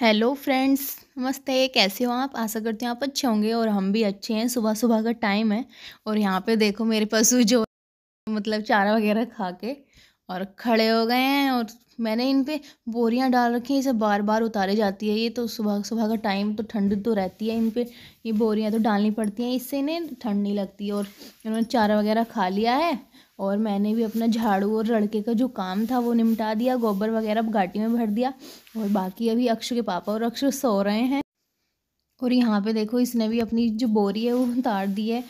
Hello friends नमस्ते कैसे हो आप आशा करती हूँ आप अच्छे होंगे और हम भी अच्छे हैं सुबह सुबह का टाइम है और यहाँ पे देखो मेरे पशु जो मतलब चारा वगैरह खा के और खड़े हो गए हैं और मैंने इन पर बोरियाँ डाल रखी हैं इसे बार बार उतारे जाती है ये तो सुबह सुबह का टाइम तो ठंड तो रहती है इन पर ये बोरियाँ तो डालनी पड़ती हैं इससे इन्हें ठंड नहीं लगती और इन्होंने चारा वगैरह खा लिया है और मैंने भी अपना झाड़ू और लड़के का जो काम था वो निपटा दिया गोबर वगैरह घाटी में भर दिया और बाकी अभी अक्ष के पापा और अक्ष सो रहे हैं और यहाँ पे देखो इसने भी अपनी जो बोरी है वो उतार दी है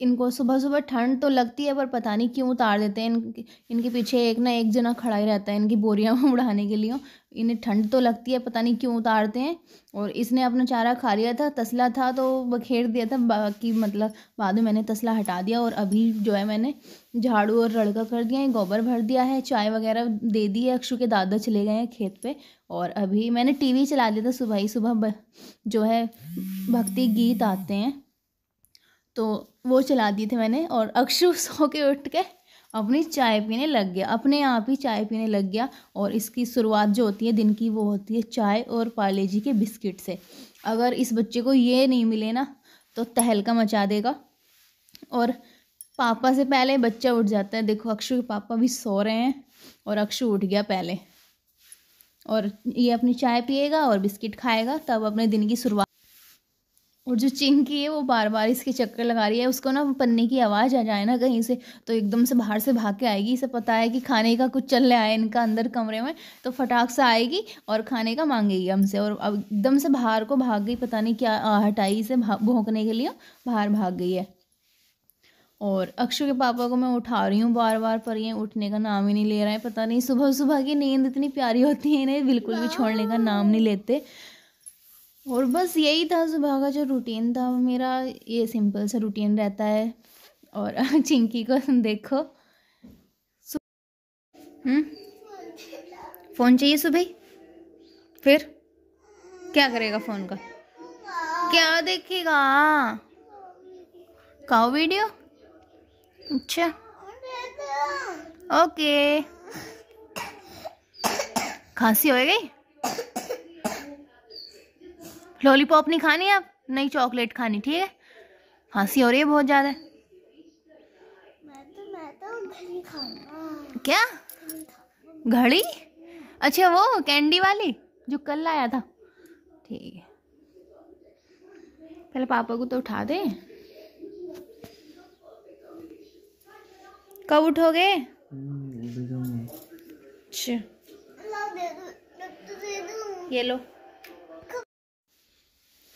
इनको सुबह सुबह ठंड तो लगती है पर पता नहीं क्यों उतार देते हैं इनके इनके पीछे एक ना एक जना खड़ा ही रहता है इनकी बोरियाँ उड़ाने के लिए इन्हें ठंड तो लगती है पता नहीं क्यों उतारते हैं और इसने अपना चारा खा लिया था तसला था तो बखेर दिया था बाकी मतलब बाद में मैंने तसला हटा दिया और अभी जो है मैंने झाड़ू और रड़का कर दिया है गोबर भर दिया है चाय वगैरह दे दी है अक्षु के दादा चले गए हैं खेत पे और अभी मैंने टीवी चला दिया था सुबह ही सुबह जो है भक्ति गीत आते हैं तो वो चला दिए थे मैंने और अक्षु सो के उठ के अपनी चाय पीने लग गया अपने आप ही चाय पीने लग गया और इसकी शुरुआत जो होती है दिन की वो होती है चाय और पाले जी के बिस्किट से अगर इस बच्चे को ये नहीं मिले ना तो तहलका मचा देगा और पापा से पहले बच्चा उठ जाता है देखो अक्षु के पापा भी सो रहे हैं और अक्षु उठ गया पहले और ये अपनी चाय पिएगा और बिस्किट खाएगा तब अपने दिन की शुरुआत और जो चिंकी है वो बार बार इसके चक्कर लगा रही है उसको ना पन्ने की आवाज़ आ जाए ना कहीं से तो एकदम से बाहर से भाग के आएगी इसे पता है कि खाने का कुछ चल रहा है इनका अंदर कमरे में तो फटाक से आएगी और खाने का मांगेगी हमसे और अब एकदम से बाहर को भाग गई पता नहीं क्या हटाई से भोंकने के लिए बाहर भाग गई है और अक्षय के पापा को मैं उठा रही हूँ बार बार पर ये उठने का नाम ही नहीं ले रहा है पता नहीं सुबह सुबह की नींद इतनी प्यारी होती है इन्हें बिल्कुल भी छोड़ने का नाम नहीं लेते और बस यही था सुबह का जो रूटीन था मेरा ये सिंपल सा रूटीन रहता है और चिंकी को देखो हम्म? फ़ोन चाहिए सुबह फिर क्या करेगा फ़ोन का क्या देखेगा काओ वीडियो अच्छा ओके खांसी हो गई लॉलीपॉप नहीं खानी आप नहीं चॉकलेट खानी ठीक है हंसी हो रही है बहुत ज़्यादा तो, तो क्या घड़ी अच्छा वो कैंडी वाली जो कल आया था ठीक है पहले पापा को तो उठा दे कब उठोगे हम्म, अच्छा। ये लो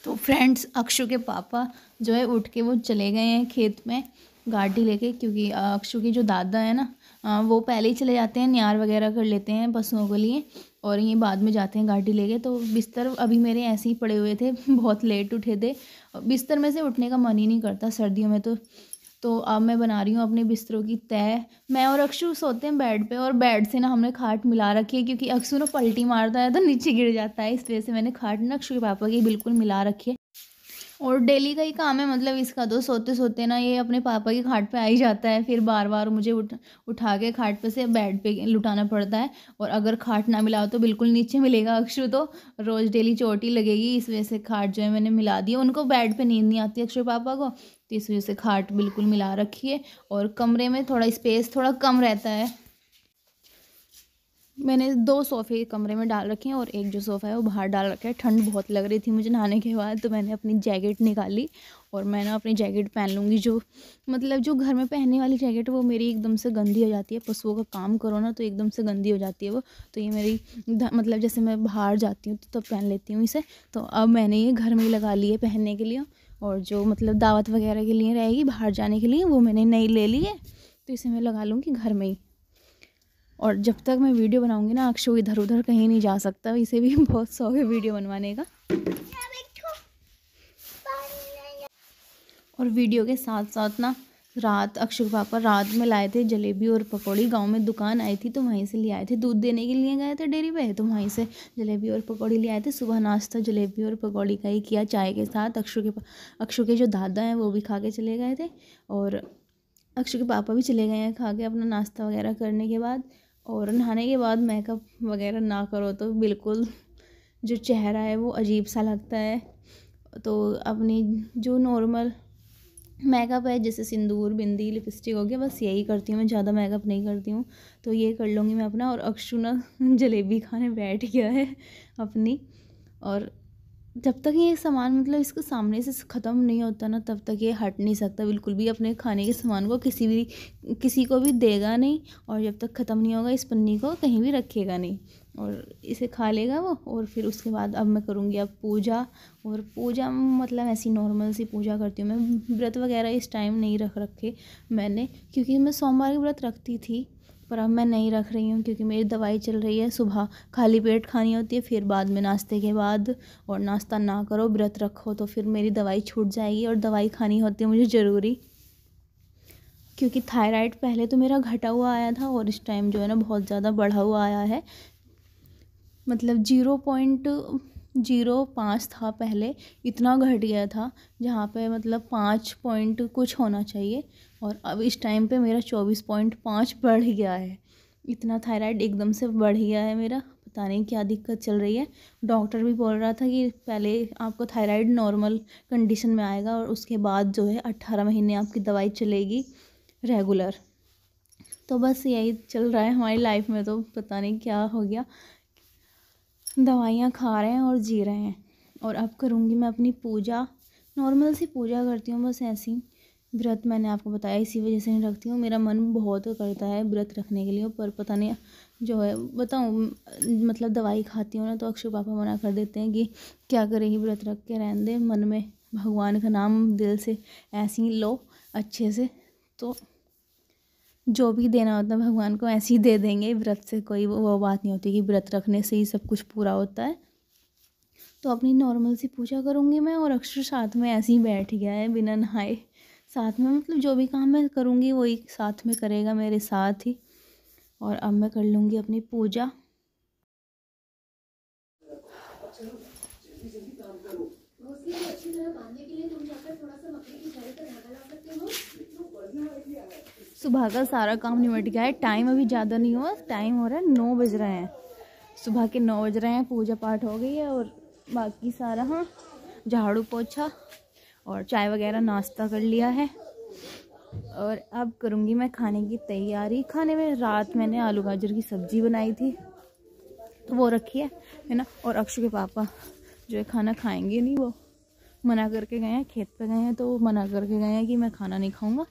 तो फ्रेंड्स अक्षु के पापा जो है उठ के वो चले गए हैं खेत में गाड़ी लेके क्योंकि अक्षु के जो दादा है ना वो पहले ही चले जाते हैं न्यार वगैरह कर लेते हैं पशुओं के लिए और ये बाद में जाते हैं गाड़ी लेके तो बिस्तर अभी मेरे ऐसे ही पड़े हुए थे बहुत लेट उठे थे बिस्तर में से उठने का मन ही नहीं करता सर्दियों में तो तो अब मैं बना रही हूँ अपने बिस्तरों की तय मैं और अक्षु सोते हैं बेड पे और बेड से ना हमने खाट मिला रखी है क्योंकि अक्षु ना पलटी मारता है तो नीचे गिर जाता है इस वजह से मैंने खाट ना अक्षु के पापा की बिल्कुल मिला रखी है और डेली का ही काम है मतलब इसका तो सोते सोते ना ये अपने पापा की खाट पे आ ही जाता है फिर बार बार मुझे उठ उठा के खाट पे से बेड पे लुटाना पड़ता है और अगर खाट ना मिलाओ तो बिल्कुल नीचे मिलेगा अक्षु तो रोज़ डेली चोटी लगेगी इस वजह से खाट जो है मैंने मिला दी उनको बेड पर नींद नहीं आती अक्षु पापा को तो इस वजह से खाट बिल्कुल मिला रखी है और कमरे में थोड़ा स्पेस थोड़ा कम रहता है मैंने दो सोफ़े कमरे में डाल रखे हैं और एक जो सोफ़ा है वो बाहर डाल रखा है ठंड बहुत लग रही थी मुझे नहाने के बाद तो मैंने अपनी जैकेट निकाली और मैं ना अपनी जैकेट पहन लूँगी जो मतलब जो घर में पहनने वाली जैकेट वो मेरी एकदम से गंदी हो जाती है पशुओं का काम करो ना तो एकदम से गंदी हो जाती है वो तो ये मेरी मतलब जैसे मैं बाहर जाती हूँ तो तब पहन लेती हूँ इसे तो अब मैंने ये घर में लगा ली है पहनने के लिए और जो मतलब दावत वगैरह के लिए रहेगी बाहर जाने के लिए वो मैंने नई ले ली है तो इसे मैं लगा लूँगी घर में ही और जब तक मैं वीडियो बनाऊंगी ना अक्षय इधर उधर कहीं नहीं जा सकता इसे भी बहुत शौक है वीडियो बनवाने का और वीडियो के साथ साथ ना रात अक्षय पापा रात में लाए थे जलेबी और पकौड़ी गांव में दुकान आई थी तो वहीं से ले आए थे दूध देने के लिए गए थे डेयरी पे तो वहीं से जलेबी और पकौड़ी ले आए थे सुबह नाश्ता जलेबी और पकौड़ी का ही किया चाय के साथ अक्षय के अक्षय के जो दादा हैं वो भी खा के चले गए थे और अक्षय के पापा भी चले गए हैं खा के अपना नाश्ता वगैरह करने के बाद और नहाने के बाद मेकअप वगैरह ना करो तो बिल्कुल जो चेहरा है वो अजीब सा लगता है तो अपनी जो नॉर्मल मेकअप है जैसे सिंदूर बिंदी लिपस्टिक हो गया बस यही करती हूँ मैं ज़्यादा मेकअप नहीं करती हूँ तो ये कर लूँगी मैं अपना और अक्षुना जलेबी खाने बैठ गया है अपनी और जब तक ये सामान मतलब इसको सामने से ख़त्म नहीं होता ना तब तक ये हट नहीं सकता बिल्कुल भी अपने खाने के सामान को किसी भी किसी को भी देगा नहीं और जब तक ख़त्म नहीं होगा इस पन्नी को कहीं भी रखेगा नहीं और इसे खा लेगा वो और फिर उसके बाद अब मैं करूँगी अब पूजा और पूजा मतलब ऐसी नॉर्मल सी पूजा करती हूँ मैं व्रत वगैरह इस टाइम नहीं रख रखे मैंने क्योंकि मैं सोमवार के व्रत रखती थी पर अब मैं नहीं रख रही हूँ क्योंकि मेरी दवाई चल रही है सुबह खाली पेट खानी होती है फिर बाद में नाश्ते के बाद और नाश्ता ना करो व्रत रखो तो फिर मेरी दवाई छूट जाएगी और दवाई खानी होती है मुझे ज़रूरी क्योंकि थायराइड पहले तो मेरा घटा हुआ आया था और इस टाइम जो है ना बहुत ज़्यादा बढ़ा हुआ आया है मतलब जीरो पॉइंट जीरो पाँच था पहले इतना घट गया था जहाँ पे मतलब पाँच पॉइंट कुछ होना चाहिए और अब इस टाइम पे मेरा चौबीस पॉइंट पाँच बढ़ गया है इतना थायराइड एकदम से बढ़ गया है मेरा पता नहीं क्या दिक्कत चल रही है डॉक्टर भी बोल रहा था कि पहले आपको थायराइड नॉर्मल कंडीशन में आएगा और उसके बाद जो है अट्ठारह महीने आपकी दवाई चलेगी रेगुलर तो बस यही चल रहा है हमारी लाइफ में तो पता नहीं क्या हो गया दवाइयाँ खा रहे हैं और जी रहे हैं और अब करूँगी मैं अपनी पूजा नॉर्मल सी पूजा करती हूँ बस ऐसी व्रत मैंने आपको बताया इसी वजह से नहीं रखती हूँ मेरा मन बहुत करता है व्रत रखने के लिए पर पता नहीं जो है बताऊँ मतलब दवाई खाती हूँ ना तो अक्षय पापा मना कर देते हैं कि क्या करेगी व्रत रख के रहने दे मन में भगवान का नाम दिल से ऐसे ही लो अच्छे से तो जो भी देना होता है तो भगवान को ऐसे ही दे देंगे व्रत से कोई वो बात नहीं होती कि व्रत रखने से ही सब कुछ पूरा होता है तो अपनी नॉर्मल सी पूजा करूँगी मैं और अक्षर साथ में ऐसे ही बैठ गया है बिना नहाए साथ में मतलब जो भी काम मैं करूँगी वही साथ में करेगा मेरे साथ ही और अब मैं कर लूँगी अपनी पूजा के लिए तुम जाकर थोड़ा सा मकड़ी की पर धागा ला सकते हो सुबह का सारा काम निमट गया है टाइम अभी ज़्यादा नहीं हुआ टाइम हो रहा है नौ बज रहे हैं सुबह के नौ बज रहे हैं पूजा पाठ हो गई है और बाकी सारा हाँ झाड़ू पोछा और चाय वगैरह नाश्ता कर लिया है और अब करूँगी मैं खाने की तैयारी खाने में रात मैंने आलू गाजर की सब्ज़ी बनाई थी तो वो रखी है है ना और अक्षय के पापा जो है खाना खाएंगे नहीं वो मना करके गए हैं खेत पे गए हैं तो मना करके गए हैं कि मैं खाना नहीं खाऊंगा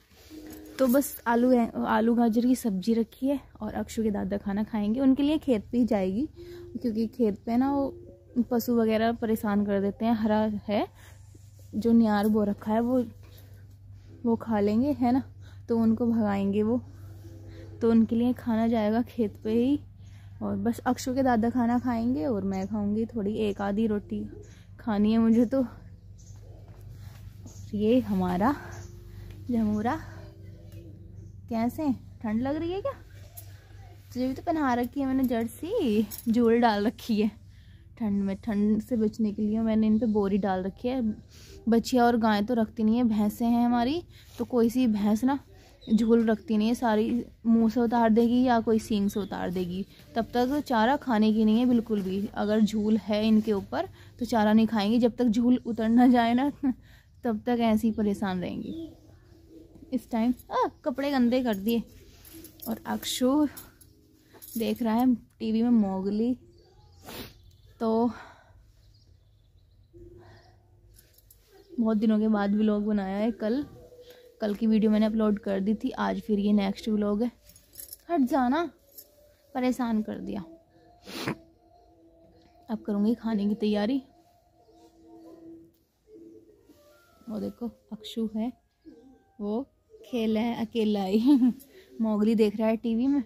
तो बस आलू आलू गाजर की सब्जी रखी है और अक्षु के दादा खाना खाएंगे उनके लिए खेत पे ही जाएगी क्योंकि खेत पे ना वो पशु वगैरह परेशान कर देते हैं हरा है जो नियार बो रखा है वो वो खा लेंगे है ना तो उनको भगाएंगे वो तो उनके लिए खाना जाएगा खेत पे ही और बस अक्षु के दादा खाना खाएंगे और मैं खाऊंगी थोड़ी एक आधी रोटी खानी है मुझे तो ये हमारा जमूरा कैसे ठंड लग रही है क्या तुझे भी तो पहना रखी है मैंने जर्सी जोड़ डाल रखी है ठंड में ठंड से बचने के लिए मैंने इन पे बोरी डाल रखी है बछिया और गायें तो रखती नहीं है भैंसें हैं हमारी तो कोई सी भैंस ना झूल रखती नहीं है सारी मुंह से उतार देगी या कोई सींग से उतार देगी तब तक चारा खाने की नहीं है बिल्कुल भी अगर झूल है इनके ऊपर तो चारा नहीं खाएंगी जब तक झूल उतर ना जाए ना तब तक ऐसे ही परेशान रहेंगी इस टाइम कपड़े गंदे कर दिए और अक्षु देख रहा है टीवी में मोगली तो बहुत दिनों के बाद व्लॉग बनाया है कल कल की वीडियो मैंने अपलोड कर दी थी आज फिर ये नेक्स्ट व्लॉग है हट जाना परेशान कर दिया अब करूँगी खाने की तैयारी वो देखो अक्षु है वो खेल रहा है अकेला ही मोगली देख रहा है टीवी में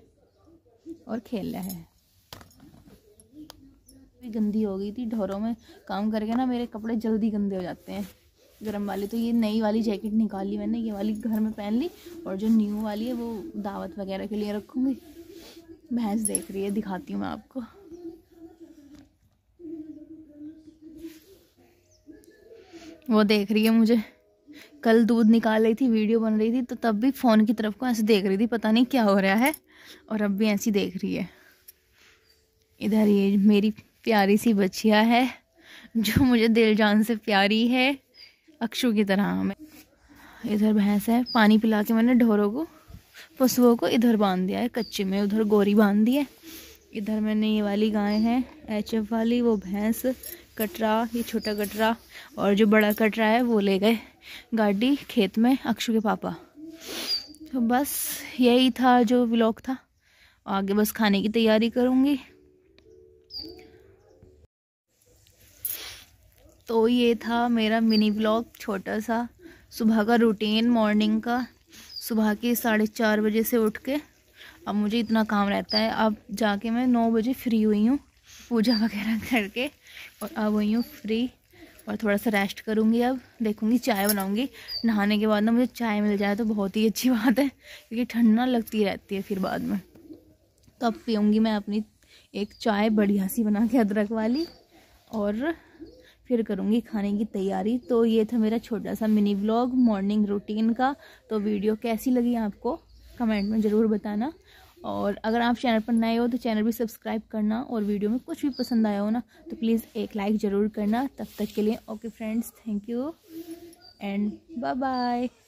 और खेल रहा है गंदी हो गई थी ढोरों में काम करके ना मेरे कपड़े जल्दी गंदे हो जाते हैं गर्म वाली तो ये नई वाली जैकेट निकाली मैंने ये वाली घर में पहन ली और जो न्यू वाली है वो दावत वगैरह के लिए रखूँगी भैंस देख रही है दिखाती हूँ मैं आपको वो देख रही है मुझे कल दूध निकाल रही थी वीडियो बन रही थी तो तब भी फ़ोन की तरफ को ऐसे देख रही थी पता नहीं क्या हो रहा है और अब भी ऐसी देख रही है इधर ये मेरी प्यारी सी बच्चिया है जो मुझे दिल जान से प्यारी है अक्षु की तरह हमें इधर भैंस है पानी पिला के मैंने ढोरों को पशुओं को इधर बांध दिया है कच्चे में उधर गोरी बांध दी है इधर मैंने ये वाली गाय है एच वाली वो भैंस कटरा ये छोटा कटरा और जो बड़ा कटरा है वो ले गए गाड़ी खेत में अक्षु के पापा तो बस यही था जो ब्लॉग था आगे बस खाने की तैयारी करूँगी तो ये था मेरा मिनी ब्लॉग छोटा सा सुबह का रूटीन मॉर्निंग का सुबह के साढ़े चार बजे से उठ के अब मुझे इतना काम रहता है अब जाके मैं नौ बजे फ्री हुई हूँ पूजा वगैरह करके और अब वही हूँ फ्री और थोड़ा सा रेस्ट करूँगी अब देखूँगी चाय बनाऊँगी नहाने के बाद ना मुझे चाय मिल जाए तो बहुत ही अच्छी बात है क्योंकि ठंड ना लगती रहती है फिर बाद में तो अब पीऊँगी मैं अपनी एक चाय बढ़िया सी बना के अदरक वाली और फिर करूँगी खाने की तैयारी तो ये था मेरा छोटा सा मिनी ब्लॉग मॉर्निंग रूटीन का तो वीडियो कैसी लगी आपको कमेंट में ज़रूर बताना और अगर आप चैनल पर नए हो तो चैनल भी सब्सक्राइब करना और वीडियो में कुछ भी पसंद आया हो ना तो प्लीज़ एक लाइक ज़रूर करना तब तक के लिए okay friends thank you and bye bye